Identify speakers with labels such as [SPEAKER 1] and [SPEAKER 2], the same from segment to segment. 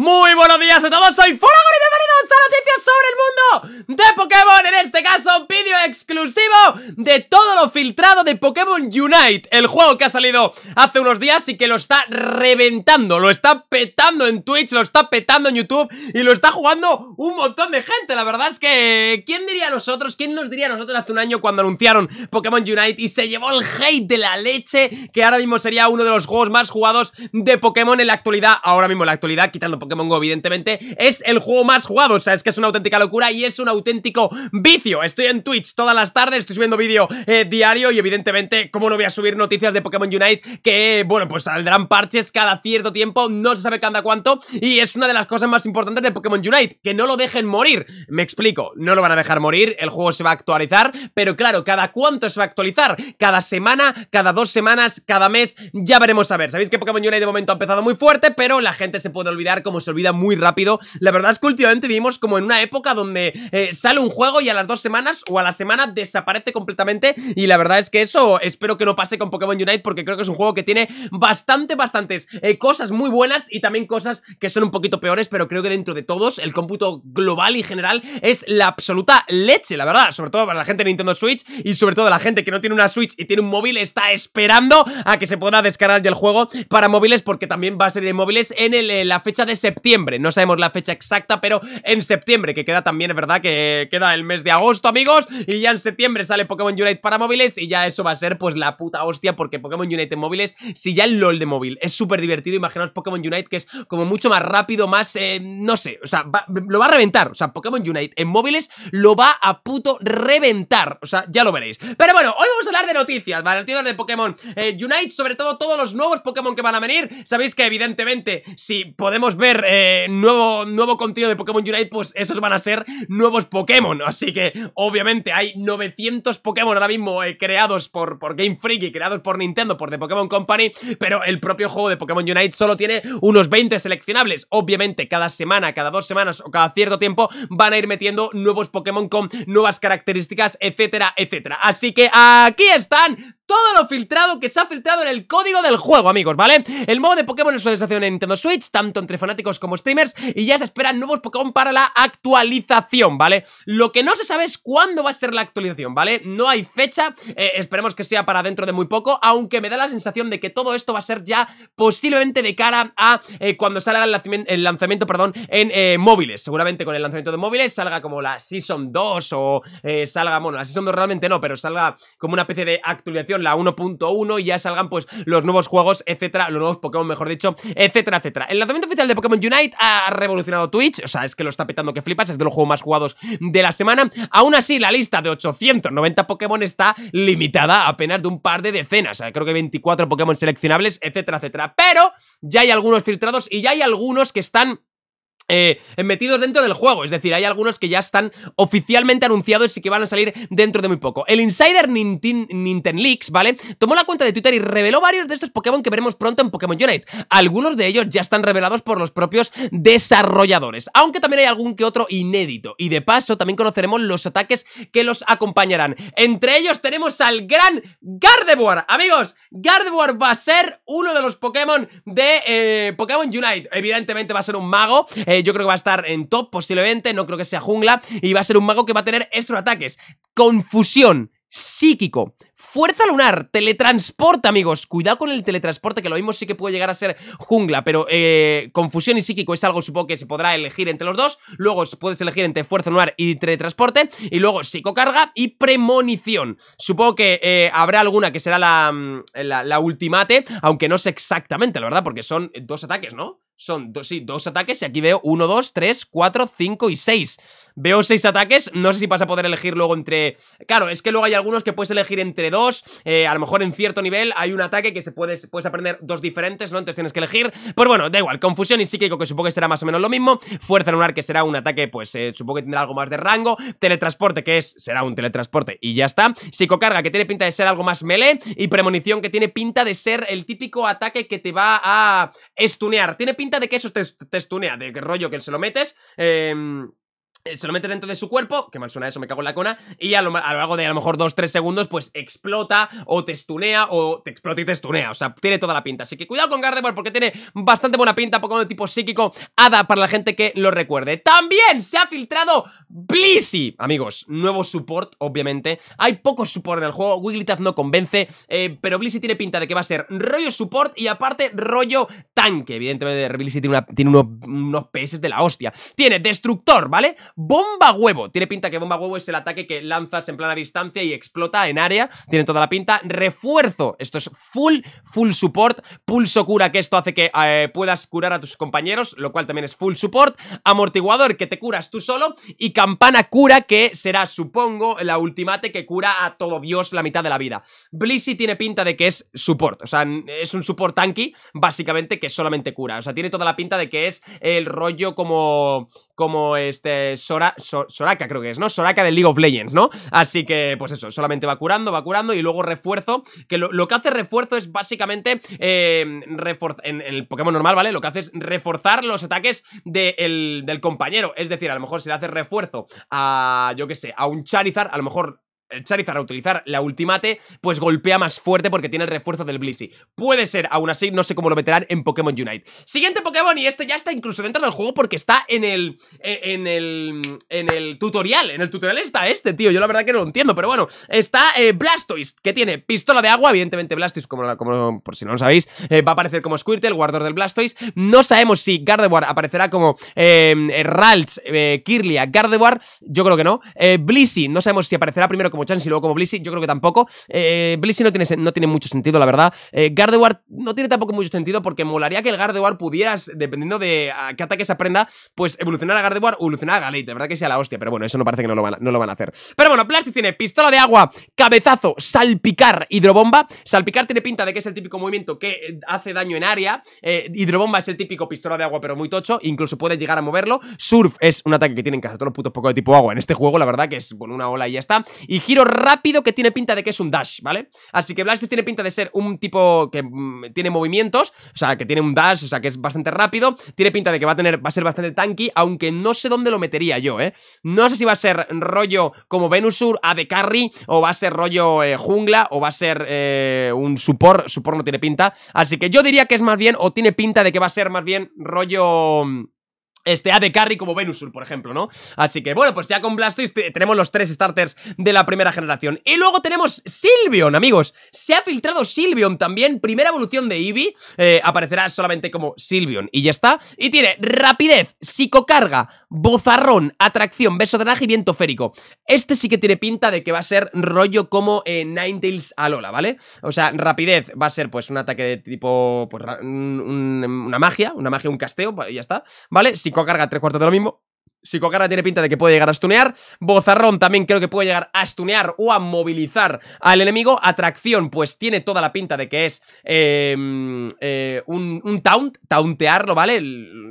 [SPEAKER 1] Muy buenos días a todos, soy Foragor y bienvenidos a Noticias sobre el Mundo de Pokémon, en este caso vídeo exclusivo de todo lo filtrado de Pokémon Unite, el juego que ha salido hace unos días y que lo está reventando, lo está petando en Twitch, lo está petando en YouTube y lo está jugando un montón de gente, la verdad es que ¿quién diría a nosotros, quién nos diría a nosotros hace un año cuando anunciaron Pokémon Unite y se llevó el hate de la leche que ahora mismo sería uno de los juegos más jugados de Pokémon en la actualidad, ahora mismo en la actualidad, quitando Pokémon Go evidentemente, es el juego más jugado, o sea, es que es una auténtica locura y es un auténtico vicio. Estoy en Twitch todas las tardes, estoy subiendo vídeo eh, diario y evidentemente, como no voy a subir noticias de Pokémon Unite? Que, bueno, pues saldrán parches cada cierto tiempo, no se sabe cada cuánto y es una de las cosas más importantes de Pokémon Unite, que no lo dejen morir. Me explico, no lo van a dejar morir, el juego se va a actualizar, pero claro, cada cuánto se va a actualizar, cada semana, cada dos semanas, cada mes, ya veremos a ver. Sabéis que Pokémon Unite de momento ha empezado muy fuerte, pero la gente se puede olvidar como se olvida muy rápido. La verdad es que últimamente vivimos como en una época donde eh, sale un juego y a las dos semanas o a la semana desaparece completamente y la verdad es que eso espero que no pase con Pokémon Unite porque creo que es un juego que tiene bastante, bastantes eh, cosas muy buenas y también cosas que son un poquito peores, pero creo que dentro de todos el cómputo global y general es la absoluta leche, la verdad, sobre todo para la gente de Nintendo Switch y sobre todo la gente que no tiene una Switch y tiene un móvil está esperando a que se pueda descargar ya el juego para móviles porque también va a ser de móviles en eh, la fecha de septiembre, no sabemos la fecha exacta, pero en septiembre, que queda también verdad que queda el mes de agosto, amigos Y ya en septiembre sale Pokémon Unite para móviles Y ya eso va a ser pues la puta hostia Porque Pokémon Unite en móviles, si ya el LOL de móvil es súper divertido Imaginaos Pokémon Unite que es como mucho más rápido, más, eh, no sé O sea, lo va a reventar, o sea, Pokémon Unite en móviles lo va a puto reventar O sea, ya lo veréis Pero bueno, hoy vamos a hablar de noticias, ¿vale? Noticias de Pokémon eh, Unite, sobre todo todos los nuevos Pokémon que van a venir Sabéis que evidentemente si podemos ver eh, nuevo, nuevo contenido de Pokémon Unite Pues esos van a ser nuevos Pokémon. Así que, obviamente, hay 900 Pokémon ahora mismo eh, creados por, por Game Freak y creados por Nintendo, por The Pokémon Company, pero el propio juego de Pokémon Unite solo tiene unos 20 seleccionables. Obviamente, cada semana, cada dos semanas o cada cierto tiempo van a ir metiendo nuevos Pokémon con nuevas características, etcétera, etcétera. Así que aquí están todo lo filtrado que se ha filtrado en el código del juego, amigos, ¿vale? El modo de Pokémon es una sensación en Nintendo Switch, tanto entre fanáticos como streamers, y ya se esperan nuevos Pokémon para la actualización, ¿vale? Lo que no se sabe es cuándo va a ser la actualización, ¿vale? No hay fecha, eh, esperemos que sea para dentro de muy poco, aunque me da la sensación de que todo esto va a ser ya posiblemente de cara a eh, cuando salga el lanzamiento, perdón, en eh, móviles. Seguramente con el lanzamiento de móviles salga como la Season 2 o salga, bueno, la Season 2 realmente no, pero salga como una especie de actualización la 1.1, y ya salgan pues los nuevos juegos, etcétera, los nuevos Pokémon, mejor dicho, etcétera, etcétera. El lanzamiento oficial de Pokémon Unite ha revolucionado Twitch, o sea, es que lo está petando que flipas, es de los juegos más jugados de la semana. Aún así, la lista de 890 Pokémon está limitada a apenas de un par de decenas, o sea, creo que 24 Pokémon seleccionables, etcétera, etcétera. Pero ya hay algunos filtrados y ya hay algunos que están eh, metidos dentro del juego. Es decir, hay algunos que ya están oficialmente anunciados y que van a salir dentro de muy poco. El Insider Nintendo Leaks, ¿vale? Tomó la cuenta de Twitter y reveló varios de estos Pokémon que veremos pronto en Pokémon Unite. Algunos de ellos ya están revelados por los propios desarrolladores. Aunque también hay algún que otro inédito. Y de paso, también conoceremos los ataques que los acompañarán. Entre ellos tenemos al gran Gardevoir. Amigos, Gardevoir va a ser uno de los Pokémon de eh, Pokémon Unite. Evidentemente va a ser un mago. Eh, eh, yo creo que va a estar en top posiblemente, no creo que sea jungla, y va a ser un mago que va a tener estos ataques. Confusión, psíquico, fuerza lunar, teletransporte, amigos. Cuidado con el teletransporte, que lo mismo sí que puede llegar a ser jungla, pero eh, confusión y psíquico es algo, supongo que se podrá elegir entre los dos. Luego puedes elegir entre fuerza lunar y teletransporte. Y luego psicocarga y premonición. Supongo que eh, habrá alguna que será mm, la, la ultimate, aunque no sé exactamente, la verdad, porque son dos ataques, ¿no? Son dos, sí, dos ataques y aquí veo 1, 2, 3, 4, 5 y 6 Veo seis ataques, no sé si vas a poder elegir luego entre... Claro, es que luego hay algunos que puedes elegir entre dos eh, A lo mejor en cierto nivel hay un ataque que se puedes, puedes aprender dos diferentes, ¿no? Entonces tienes que elegir pero bueno, da igual, confusión y psíquico que supongo que será más o menos lo mismo Fuerza lunar que será un ataque, pues eh, supongo que tendrá algo más de rango Teletransporte que es, será un teletransporte y ya está Psicocarga que tiene pinta de ser algo más melee Y premonición que tiene pinta de ser el típico ataque que te va a estunear Tiene pinta de que eso te, te de que rollo que se lo metes. Eh, eh, se lo mete dentro de su cuerpo, que mal suena eso, me cago en la cona, y a lo, a lo largo de a lo mejor 2-3 segundos, pues explota o te estunea o te explota y te estunea, o sea, tiene toda la pinta. Así que cuidado con Gardevoir porque tiene bastante buena pinta, Pokémon de tipo psíquico, hada para la gente que lo recuerde. También se ha filtrado Blissey, amigos, nuevo support, obviamente. Hay poco support en el juego, Wigglytuff no convence, eh, pero Blissey tiene pinta de que va a ser rollo support y aparte rollo tanque. Evidentemente, Blissey tiene, tiene unos, unos PS de la hostia. Tiene destructor, ¿vale? Bomba Huevo. Tiene pinta que Bomba Huevo es el ataque que lanzas en plana distancia y explota en área. Tiene toda la pinta. Refuerzo. Esto es full, full support. Pulso cura, que esto hace que eh, puedas curar a tus compañeros, lo cual también es full support. Amortiguador, que te curas tú solo. Y campana cura, que será, supongo, la ultimate que cura a todo Dios la mitad de la vida. Blissy tiene pinta de que es support. O sea, es un support tanky, básicamente, que solamente cura. O sea, tiene toda la pinta de que es el rollo como. como este Soraka creo que es, ¿no? Soraka del League of Legends, ¿no? Así que, pues eso, solamente va curando, va curando y luego refuerzo, que lo, que hace refuerzo es básicamente em, en, el Pokémon normal, ¿vale? Lo que hace es reforzar los ataques del compañero, es decir, a lo mejor si le hace refuerzo a, yo qué sé, a un Charizard, a lo mejor Charizard a utilizar la ultimate, pues golpea más fuerte porque tiene el refuerzo del Blissey. Puede ser, aún así, no sé cómo lo meterán en Pokémon Unite. Siguiente Pokémon, y este ya está incluso dentro del juego porque está en el... E, en, el... en el tutorial. En el tutorial está este, tío. Yo la verdad que no lo entiendo, pero bueno. Está eh, Blastoise, que tiene pistola de agua. Evidentemente Blastoise, como, como por si no lo sabéis, eh, va a aparecer como Squirtle, el guardador del Blastoise. No sabemos si Gardevoir aparecerá como eh, Ralts, eh, Kirlia, Gardevoir. Yo creo que no. Blissey, no sabemos si aparecerá primero como como Chance y luego como Blissey, yo creo que tampoco. Eh, Blissey no tiene, no tiene mucho sentido, la verdad. Eh, Gardevoir no tiene tampoco mucho sentido porque molaría que el Gardevoir pudieras, dependiendo de qué qué ataques aprenda, pues evolucionar a Gardevoir o evolucionar a Galate. De verdad que sea la hostia, pero bueno, eso no parece que no lo van a, no lo van a hacer. Pero bueno, Plastis tiene pistola de agua, cabezazo, salpicar, hidrobomba. Salpicar tiene pinta de que es el típico movimiento que eh, hace daño en área. Eh, hidrobomba es el típico pistola de agua, pero muy tocho. Incluso puede llegar a moverlo. Surf es un ataque que tienen casi todos los putos poco de tipo agua en este juego, la verdad que es bueno, una ola y ya está. Y Quiero rápido que tiene pinta de que es un dash, ¿vale? Así que blasis tiene pinta de ser un tipo que mm, tiene movimientos, o sea, que tiene un dash, o sea, que es bastante rápido, tiene pinta de que va a tener va a ser bastante tanky, aunque no sé dónde lo metería yo, ¿eh? No sé si va a ser rollo como Venusur, a de carry o va a ser rollo eh, jungla o va a ser eh, un support, support no tiene pinta, así que yo diría que es más bien o tiene pinta de que va a ser más bien rollo mm, este de Carry como Venusur, por ejemplo, ¿no? Así que, bueno, pues ya con Blastoise tenemos los tres starters de la primera generación. Y luego tenemos Silvion, amigos. Se ha filtrado Silvion también, primera evolución de Eevee. Eh, aparecerá solamente como Silvion y ya está. Y tiene rapidez, psicocarga, bozarrón, atracción, beso drag y viento férico. Este sí que tiene pinta de que va a ser rollo como eh, Ninetales Alola, ¿vale? O sea, rapidez va a ser pues un ataque de tipo... Pues, una magia, una magia, un casteo, y ya está, ¿vale? Psicocarga, tres cuartos de lo mismo. Psicocarga tiene pinta de que puede llegar a stunear. Bozarrón también creo que puede llegar a stunear o a movilizar al enemigo. Atracción, pues tiene toda la pinta de que es em, eh, un, taunt, tauntearlo, ¿vale?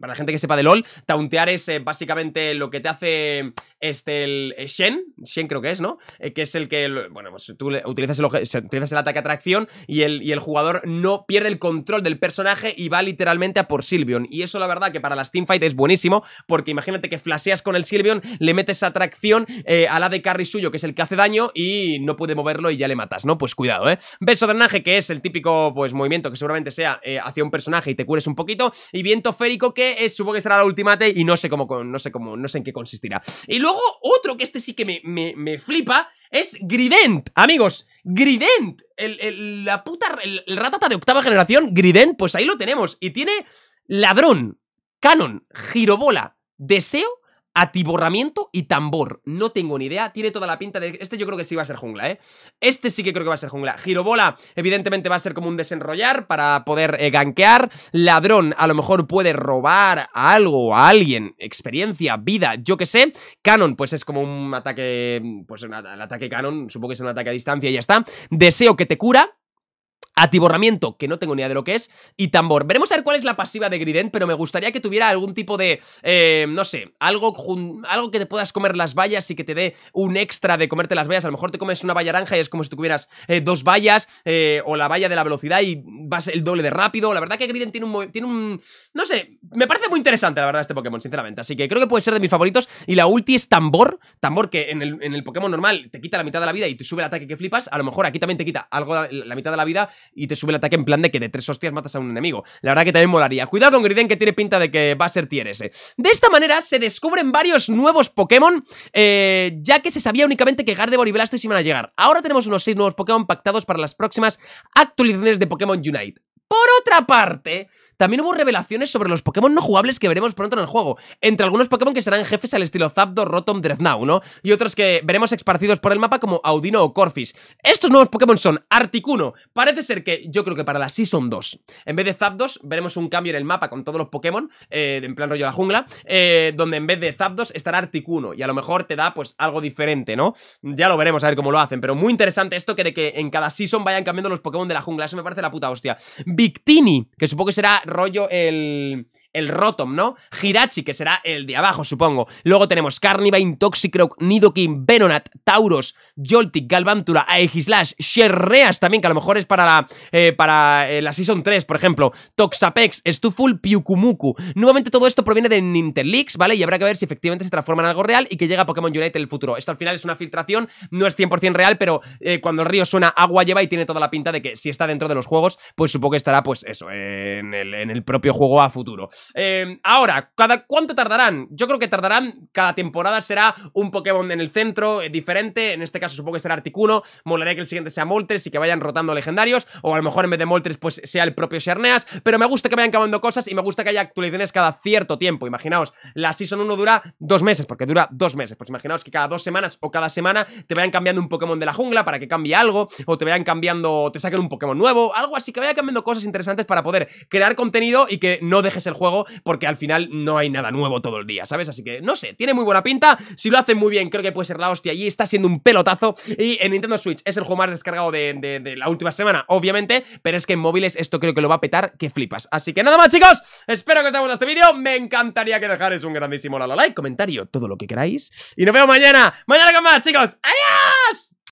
[SPEAKER 1] para la gente que sepa de LOL, tauntear es eh, básicamente lo que te hace este, el eh, Shen, Shen creo que es, ¿no? Eh, que es el que, bueno, pues tú utilizas, el, utilizas el ataque atracción y el, y el jugador no pierde el control del personaje y va literalmente a por Silvion. Y eso la verdad que para las teamfights es buenísimo, porque imagínate que flaseas con el Silvion, le metes atracción a la de carry suyo, que es el que hace daño, y no puede moverlo y ya le matas, ¿no? Pues cuidado, ¿eh? Beso drenaje, que es el típico, pues, movimiento que seguramente sea eh, hacia un personaje y te cures un poquito, y viento férico, que eh, supongo que será la ultimate y no sé cómo, no sé cómo, no sé en qué consistirá. Y luego otro que este sí que me, me, flipa es Grident, amigos. Grident, la puta, ratata de octava generación, Grident, pues ahí lo tenemos. Y tiene ladrón, canon, girobola, deseo Atiborramiento y tambor. No tengo ni idea. Tiene toda la pinta de. Este yo creo que sí va a ser jungla, ¿eh? Este sí que creo que va a ser jungla. Girobola, evidentemente, va a ser como un desenrollar para poder ganquear. Eh, gankear. Ladrón, a lo mejor puede robar algo, a alguien. Experiencia, vida, yo qué sé. Canon, pues es como un ataque. Pues el ataque canon. Supongo que es un ataque a distancia y ya está. Deseo que te cura. Atiborramiento, que no tengo ni idea de lo que es, y tambor. Veremos a ver cuál es la pasiva de Grident, pero me gustaría que tuviera algún tipo de, eh, no sé, algo, algo que te puedas comer las vallas y que te dé un extra de comerte las vallas. A lo mejor te comes una valla naranja y es como si tuvieras eh, dos vallas eh, o la valla de la velocidad y vas el doble de rápido. La verdad que Griden tiene un, tiene un... No sé, me parece muy interesante la verdad este Pokémon, sinceramente. Así que creo que puede ser de mis favoritos. Y la ulti es tambor. Tambor que en el, Pokémon normal te quita la mitad de la vida y te sube el ataque que flipas. A lo mejor aquí también te quita algo la mitad de la vida y te sube el ataque en plan de que de tres hostias matas a un enemigo. La verdad que también molaría. Cuidado con Griden que tiene pinta de que va a ser tier ese. De esta manera se descubren varios nuevos Pokémon, eh, ya que se sabía únicamente que Gardevoir y Blastoise iban a llegar. Ahora tenemos unos seis nuevos Pokémon pactados para las próximas actualizaciones de Pokémon Unite. Por otra parte, también hubo revelaciones sobre los Pokémon no jugables que veremos pronto en el juego, entre algunos Pokémon que serán jefes al estilo Zapdos, Rotom, Dreadnought, ¿no? Y otros que veremos esparcidos por el mapa como Audino o Corfis. Estos nuevos Pokémon son Articuno, parece ser que yo creo que para la Season 2, en vez de Zapdos, veremos un cambio en el mapa con todos los Pokémon, eh, en plan rollo la jungla, eh, donde en vez de Zapdos estará Articuno, y a lo mejor te da pues algo diferente, ¿no? Ya lo veremos a ver cómo lo hacen, pero muy interesante esto que de que en cada Season vayan cambiando los Pokémon de la jungla, eso me parece la puta hostia. Victini, que supongo que será rollo el, el Rotom, ¿no? Hirachi, que será el de abajo, supongo. Luego tenemos Carnivine, Toxicroak, Nidoking, Venonat, Tauros, Joltik, Galvantula, Aegislash, Sherreas también, que a lo mejor es para la, eh, para, eh, la Season 3, por ejemplo. Toxapex, Stuful, Piukumuku. Nuevamente todo esto proviene de Ninterleaks, ¿vale? Y habrá que ver si efectivamente se transforma en algo real y que llega a Pokémon Unite en el futuro. Esto al final es una filtración, no es 100% real, pero eh, cuando el río suena agua lleva y tiene toda la pinta de que si está dentro de los juegos, pues supongo que estará, pues eso, el, en el propio juego a futuro. Em, ahora, ¿cada cuánto tardarán? Yo creo que tardarán, cada temporada será un Pokémon en el centro, eh, diferente. En este caso supongo que será Articuno. Molaría que el siguiente sea Moltres y que vayan rotando legendarios. O a lo mejor en vez de Moltres, pues sea el propio Serneas. Pero me gusta que vayan cambiando cosas y me gusta que haya actualizaciones cada cierto tiempo. Imaginaos, la Season 1 dura dos meses, porque dura dos meses. Pues imaginaos que cada dos semanas o cada semana te vayan cambiando un Pokémon de la jungla para que cambie algo, o te vayan cambiando, te saquen un Pokémon nuevo, algo así, que vaya cambiando cosas interesantes para poder crear contenido y que no dejes el juego porque al final no hay nada nuevo todo el día, ¿sabes? Así que, no sé, tiene muy buena pinta, si lo hacen muy bien creo que puede ser la hostia y está siendo un pelotazo y en Nintendo Switch es el juego más descargado de, la última semana, obviamente, pero es que en móviles esto creo que lo va a petar que flipas. Así que nada más chicos, espero que os haya gustado este vídeo, me encantaría que dejarais un grandísimo like, comentario, todo lo que queráis y nos vemos mañana, mañana con más chicos, adiós.